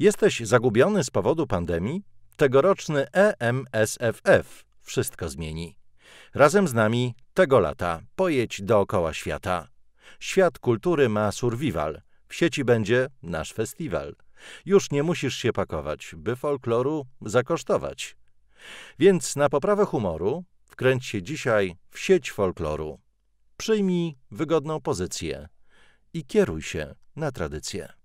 Jesteś zagubiony z powodu pandemii? Tegoroczny EMSFF wszystko zmieni. Razem z nami tego lata pojedź dookoła świata. Świat kultury ma survival. W sieci będzie nasz festiwal. Już nie musisz się pakować, by folkloru zakosztować. Więc na poprawę humoru wkręć się dzisiaj w sieć folkloru. Przyjmij wygodną pozycję i kieruj się na tradycję.